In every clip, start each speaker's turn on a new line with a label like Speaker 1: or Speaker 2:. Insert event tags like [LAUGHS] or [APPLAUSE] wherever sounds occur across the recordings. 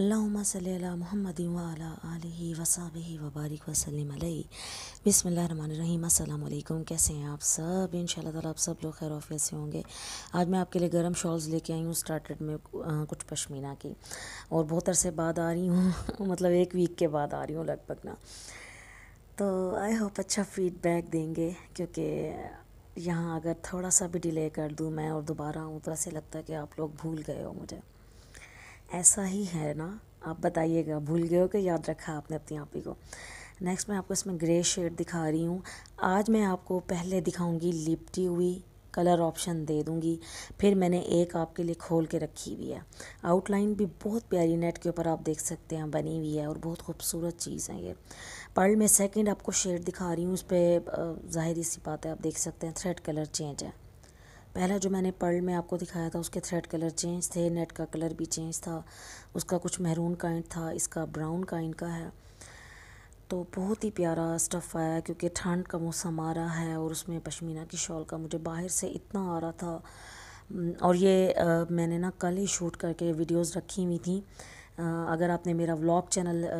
Speaker 1: अल्लाहुम्मा सल्ली अला मोहम्मद वाला वबारिक वसलम बसमीम कैसे हैं आप सब इन ताला आप सब लोग खैर ऑफिस से होंगे आज मैं आपके लिए गर्म शॉल्स लेके आई हूँ स्टार्टेड में कुछ पशमीना की और बहुत अरसे बाद आ रही हूँ [LAUGHS] मतलब एक वीक के बाद आ रही हूँ लगभग ना तो आई होप अच्छा फीडबैक देंगे क्योंकि यहाँ अगर थोड़ा सा भी डिले कर दूँ मैं और दोबारा आऊँ तो ऐसे लगता है कि आप लोग भूल गए हो मुझे ऐसा ही है ना आप बताइएगा भूल गए हो कि याद रखा आपने अपनी आप ही को नेक्स्ट मैं आपको इसमें ग्रे शेड दिखा रही हूँ आज मैं आपको पहले दिखाऊँगी लिपटी हुई कलर ऑप्शन दे दूँगी फिर मैंने एक आपके लिए खोल के रखी हुई है आउटलाइन भी बहुत प्यारी नेट के ऊपर आप देख सकते हैं बनी हुई है और बहुत खूबसूरत चीज़ है ये पर्ल में सेकंड आपको शेड दिखा रही हूँ उस पर ज़ाहिर सी बात है आप देख सकते हैं थ्रेड कलर चेंज है पहला जो मैंने पर्ल में आपको दिखाया था उसके थ्रेड कलर चेंज थे नेट का कलर भी चेंज था उसका कुछ महरून काइंड था इसका ब्राउन काइंड का है तो बहुत ही प्यारा स्टफ़ आया क्योंकि ठंड का मौसम आ रहा है और उसमें पशमीना की शॉल का मुझे बाहर से इतना आ रहा था और ये आ, मैंने ना कल ही शूट करके वीडियोस रखी हुई थी आ, अगर आपने मेरा व्लॉग चैनल आ,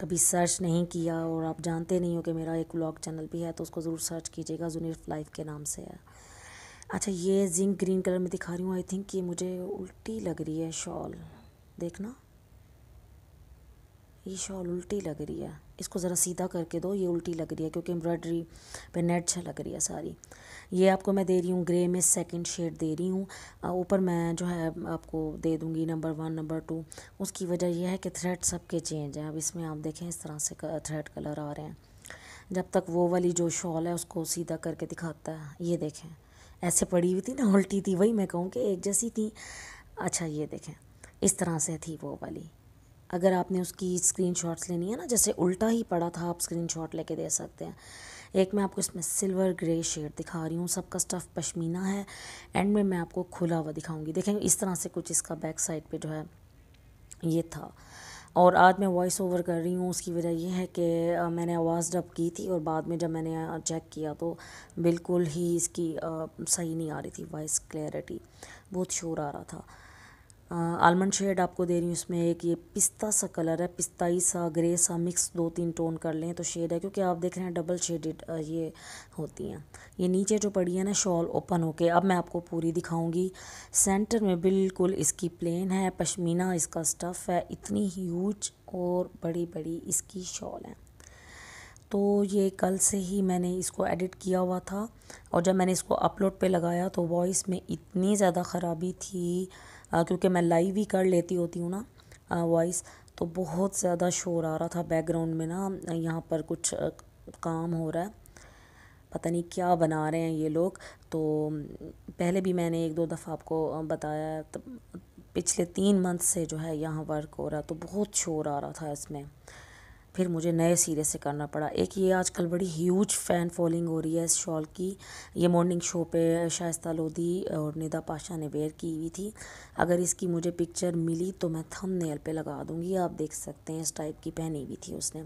Speaker 1: कभी सर्च नहीं किया और आप जानते नहीं हो कि मेरा एक व्लॉग चैनल भी है तो उसको ज़रूर सर्च कीजिएगा जुनीफ लाइफ के नाम से है अच्छा ये जिंक ग्रीन कलर में दिखा रही हूँ आई थिंक ये मुझे उल्टी लग रही है शॉल देखना ये शॉल उल्टी लग रही है इसको ज़रा सीधा करके दो ये उल्टी लग रही है क्योंकि एम्ब्रॉयडरी पे नेट छा लग रही है सारी ये आपको मैं दे रही हूँ ग्रे में सेकंड शेड दे रही हूँ ऊपर मैं जो है आपको दे दूँगी नंबर वन नंबर टू उसकी वजह यह है कि थ्रेड सबके चेंज हैं अब इसमें आप देखें इस तरह से थ्रेड कलर आ रहे हैं जब तक वो वाली जो शॉल है उसको सीधा करके दिखाता है ये देखें ऐसे पड़ी हुई थी ना उल्टी थी वही मैं कहूँ कि एक जैसी थी अच्छा ये देखें इस तरह से थी वो वाली अगर आपने उसकी स्क्रीन लेनी है ना जैसे उल्टा ही पड़ा था आप स्क्रीन शॉट लेके दे सकते हैं एक मैं आपको इसमें सिल्वर ग्रे शेड दिखा रही हूँ सबका स्टफ़ पशमीना है एंड में मैं आपको खुला हुआ दिखाऊंगी देखें इस तरह से कुछ इसका बैक साइड पे जो है ये था और आज मैं वॉइस ओवर कर रही हूँ उसकी वजह यह है कि मैंने आवाज़ डब की थी और बाद में जब मैंने चेक किया तो बिल्कुल ही इसकी सही नहीं आ रही थी वॉइस क्लैरिटी बहुत शोर आ रहा था आलमंड शेड आपको दे रही हूँ इसमें एक ये पिस्ता सा कलर है पिस्ताई सा ग्रे सा मिक्स दो तीन टोन कर लें तो शेड है क्योंकि आप देख रहे हैं डबल शेडेड ये होती हैं ये नीचे जो पड़ी है ना शॉल ओपन होके अब मैं आपको पूरी दिखाऊंगी सेंटर में बिल्कुल इसकी प्लेन है पशमीना इसका स्टफ़ है इतनी ह्यूज और बड़ी बड़ी इसकी शॉल है तो ये कल से ही मैंने इसको एडिट किया हुआ था और जब मैंने इसको अपलोड पर लगाया तो वॉइस में इतनी ज़्यादा ख़राबी थी क्योंकि मैं लाइव ही कर लेती होती हूँ ना वॉइस तो बहुत ज़्यादा शोर आ रहा था बैकग्राउंड में ना यहाँ पर कुछ काम हो रहा है पता नहीं क्या बना रहे हैं ये लोग तो पहले भी मैंने एक दो दफ़ा आपको बताया तो पिछले तीन मंथ से जो है यहाँ वर्क हो रहा तो बहुत शोर आ रहा था इसमें फिर मुझे नए सिरे से करना पड़ा एक ये आजकल बड़ी ह्यूज फ़ैन फॉलोइंग हो रही है इस शॉल की ये मॉर्निंग शो पे शाइस्ता लोधी और निदा पाशा ने वेयर की हुई थी अगर इसकी मुझे पिक्चर मिली तो मैं थंबनेल पे लगा दूँगी आप देख सकते हैं इस टाइप की पहनी हुई थी उसने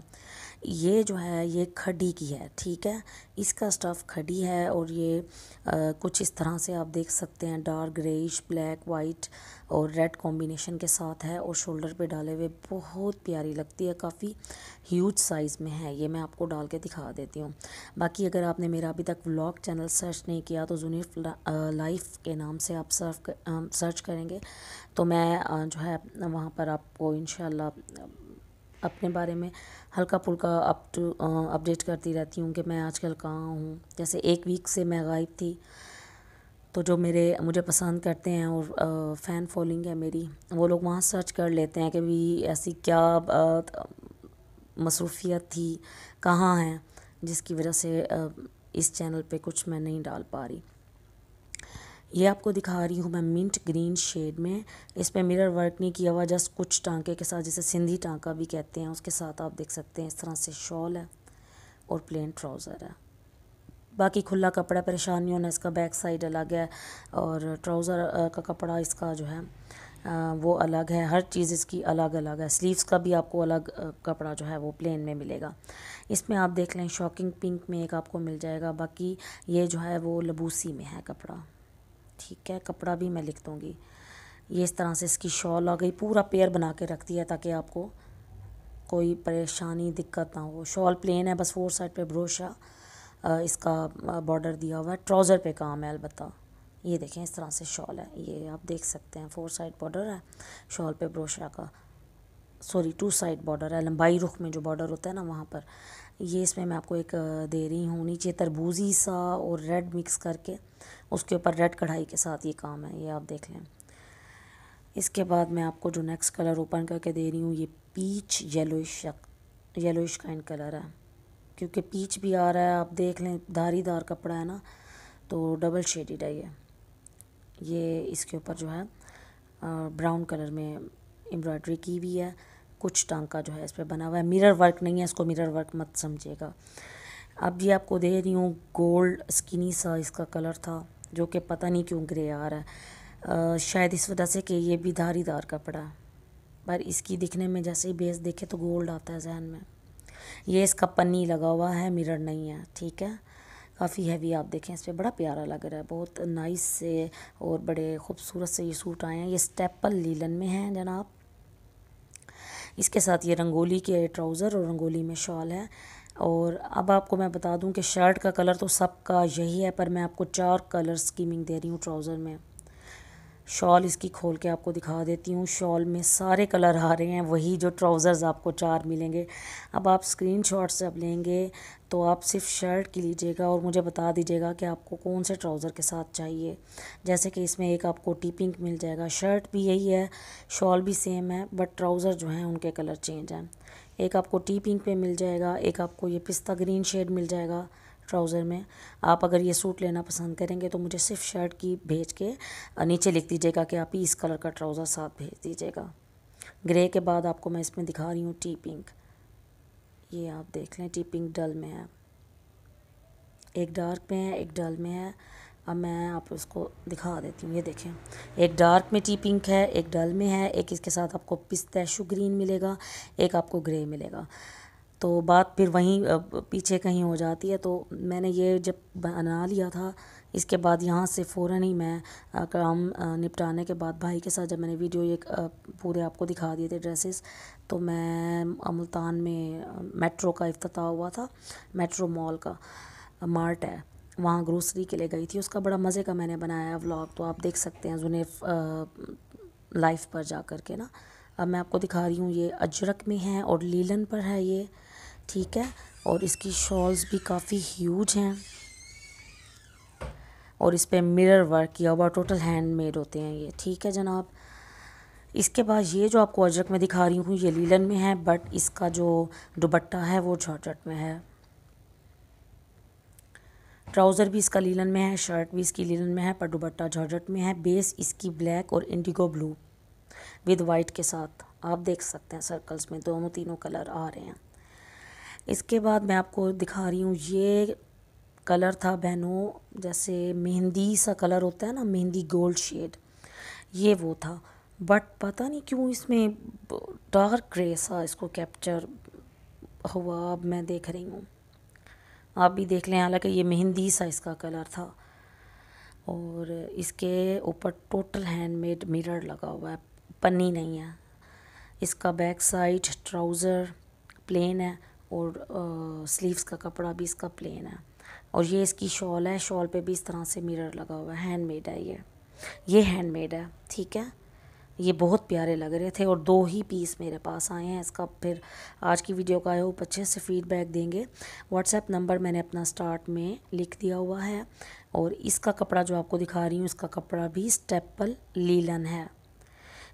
Speaker 1: ये जो है ये खड़ी की है ठीक है इसका स्टफ़ खड़ी है और ये आ, कुछ इस तरह से आप देख सकते हैं डार्क ग्रेइश ब्लैक वाइट और रेड कॉम्बिनेशन के साथ है और शोल्डर पे डाले हुए बहुत प्यारी लगती है काफ़ी ह्यूज साइज़ में है ये मैं आपको डाल के दिखा देती हूँ बाकी अगर आपने मेरा अभी तक व्लॉग चैनल सर्च नहीं किया तो जूनिफ लाइफ के नाम से आप सर्फ कर, सर्च करेंगे तो मैं जो है वहाँ पर आपको इन अपने बारे में हल्का फुल्का अप टू अपडेट करती रहती हूँ कि मैं आजकल कहाँ हूँ जैसे एक वीक से मैं गायब थी तो जो मेरे मुझे पसंद करते हैं और फ़ैन फॉलोइंग है मेरी वो लोग वहाँ सर्च कर लेते हैं कि भी ऐसी क्या मसरूफियत थी कहाँ हैं जिसकी वजह से इस चैनल पे कुछ मैं नहीं डाल पा रही ये आपको दिखा रही हूँ मैं मिंट ग्रीन शेड में इस पर मिरर वर्क नहीं किया हुआ जस्ट कुछ टांके के साथ जैसे सिंधी टांका भी कहते हैं उसके साथ आप देख सकते हैं इस तरह से शॉल है और प्लेन ट्राउज़र है बाकी खुला कपड़ा परेशान नहीं होना इसका बैक साइड अलग है और ट्राउज़र का कपड़ा इसका जो है वो अलग है हर चीज़ इसकी अलग अलग है स्लीव्स का भी आपको अलग कपड़ा जो है वो प्लेन में मिलेगा इसमें आप देख लें शॉकिंग पिंक में एक आपको मिल जाएगा बाकी ये जो है वो लबूसी में है कपड़ा ठीक है कपड़ा भी मैं लिख दूँगी ये इस तरह से इसकी शॉल आ गई पूरा पेयर बना के रख दिया ताकि आपको कोई परेशानी दिक्कत ना हो शॉल प्लेन है बस फोर साइड पे ब्रोशा इसका बॉर्डर दिया हुआ है ट्राउज़र पे काम है अलबत् ये देखें इस तरह से शॉल है ये आप देख सकते हैं फोर साइड बॉर्डर है शॉल पे ब्रोशा का सॉरी टू साइड बॉर्डर है लंबाई रुख में जो बॉर्डर होता है ना वहाँ पर ये इसमें मैं आपको एक दे रही हूँ नीचे तरबूजी सा और रेड मिक्स करके उसके ऊपर रेड कढ़ाई के साथ ये काम है ये आप देख लें इसके बाद मैं आपको जो नेक्स्ट कलर ओपन करके दे रही हूँ ये peach yellowish yellowish kind colour है क्योंकि पीच भी आ रहा है आप देख लें धारी दार कपड़ा है ना तो डबल शेडिड है ये ये इसके ऊपर जो है ब्राउन कलर में एम्ब्रॉयडरी की हुई है कुछ टांका जो है इस पर बना हुआ है मिरर वर्क नहीं है इसको मिरर वर्क मत समझिएगा अब ये आपको दे रही हूँ गोल्ड स्किनी सा इसका कलर था जो कि पता नहीं क्यों ग्रे आ रहा है शायद इस वजह से कि ये भी धारी दार कपड़ा है पर इसकी दिखने में जैसे ही बेस देखे तो गोल्ड आता है जहन में ये इसका पन्नी लगा हुआ है मिरर नहीं है ठीक है काफ़ी हैवी आप देखें इस पर बड़ा प्यारा लग रहा है बहुत नाइस से और बड़े खूबसूरत से ये सूट आए हैं ये स्टेपल लीलन में हैं जनाब इसके साथ ये रंगोली के ट्राउज़र और रंगोली में शॉल है और अब आपको मैं बता दूं कि शर्ट का कलर तो सबका यही है पर मैं आपको चार कलर स्कीमिंग दे रही हूँ ट्राउज़र में शॉल इसकी खोल के आपको दिखा देती हूँ शॉल में सारे कलर आ रहे हैं वही जो ट्राउज़र्स आपको चार मिलेंगे अब आप स्क्रीन शॉट्स जब लेंगे तो आप सिर्फ शर्ट की लीजिएगा और मुझे बता दीजिएगा कि आपको कौन से ट्राउज़र के साथ चाहिए जैसे कि इसमें एक आपको टी पिंक मिल जाएगा शर्ट भी यही है शॉल भी सेम है बट ट्राउज़र जो हैं उनके कलर चेंज हैं एक आपको टी पिंक पे मिल जाएगा एक आपको ये पिस्ता ग्रीन शेड मिल जाएगा ट्राउज़र में आप अगर ये सूट लेना पसंद करेंगे तो मुझे सिर्फ शर्ट की भेज के नीचे लिख दीजिएगा कि आप इस कलर का ट्राउज़र साथ भेज दीजिएगा ग्रे के बाद आपको मैं इसमें दिखा रही हूँ टी पिंक ये आप देख लें टी पिंक डल में है एक डार्क में है एक डल में है अब मैं आप उसको दिखा देती हूँ ये देखें एक डार्क में टी पिंक है एक डल में है एक इसके साथ आपको पिस्तैशु ग्रीन मिलेगा एक आपको ग्रे मिलेगा तो बात फिर वहीं पीछे कहीं हो जाती है तो मैंने ये जब बना लिया था इसके बाद यहाँ से फ़ौर ही मैं काम निपटाने के बाद भाई के साथ जब मैंने वीडियो ये पूरे आपको दिखा दिए थे ड्रेसेस तो मैं मुल्तान में मेट्रो का अफ्त हुआ था मेट्रो मॉल का मार्ट है वहाँ ग्रोसरी के लिए गई थी उसका बड़ा मज़े का मैंने बनाया व्लॉग तो आप देख सकते हैं जुनेफ लाइफ पर जा कर के ना अब मैं आपको दिखा रही हूँ ये अजरक में है और लीलन पर है ये ठीक है और इसकी शॉल्स भी काफ़ी ह्यूज हैं और इस पर मिरर वर्क किया हुआ टोटल हैंड मेड होते हैं ये ठीक है जनाब इसके बाद ये जो आपको अजरक में दिखा रही हूँ ये लीलन में है बट इसका जो दुबट्टा है वो झटझट में है ट्राउज़र भी इसका लीलन में है शर्ट भी इसकी लीलन में है पर दुबट्टा झॉर्जट में है बेस इसकी ब्लैक और इंडिगो ब्लू विद वाइट के साथ आप देख सकते हैं सर्कल्स में दोनों तीनों कलर आ रहे हैं इसके बाद मैं आपको दिखा रही हूँ ये कलर था बहनों जैसे मेहंदी सा कलर होता है ना मेहंदी गोल्ड शेड ये वो था बट पता नहीं क्यों इसमें डार्क ग्रे सा इसको कैप्चर हुआ अब मैं देख रही हूँ आप भी देख लें हालांकि ये मेहंदी सा इसका कलर था और इसके ऊपर टोटल हैंडमेड मिरर लगा हुआ है पन्नी नहीं है इसका बैक साइड ट्राउज़र प्लेन है और स्लीव्स का कपड़ा भी इसका प्लेन है और ये इसकी शॉल है शॉल पे भी इस तरह से मिरर लगा हुआ है हैंडमेड है ये ये हैंडमेड है ठीक है ये बहुत प्यारे लग रहे थे और दो ही पीस मेरे पास आए हैं इसका फिर आज की वीडियो का आई अच्छे से फीडबैक देंगे व्हाट्सएप नंबर मैंने अपना स्टार्ट में लिख दिया हुआ है और इसका कपड़ा जो आपको दिखा रही हूँ इसका कपड़ा भी स्टेपल लीलन है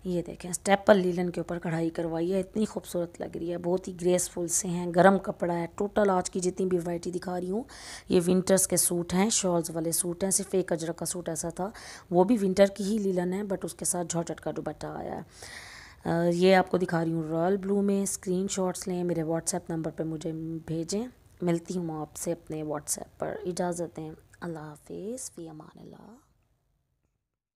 Speaker 1: ये देखें स्टेपल लीलन के ऊपर कढ़ाई करवाई है इतनी खूबसूरत लग रही है बहुत ही ग्रेसफुल से हैं गर्म कपड़ा है टोटल आज की जितनी भी वैरायटी दिखा रही हूँ ये विंटर्स के सूट हैं शॉल्स वाले सूट हैं सिर्फ एक अजरक का सूट ऐसा था वो भी विंटर की ही लीलन है बट उसके साथ झॉटट का दुबट्टा आया है ये आपको दिखा रही हूँ रॉयल ब्लू में स्क्रीन शॉट्स लें मेरे व्हाट्सएप नंबर पर मुझे भेजें मिलती हूँ आपसे अपने व्हाट्सएप पर इजाज़त दें अल्लाह हाफिज़ फ़ी अमान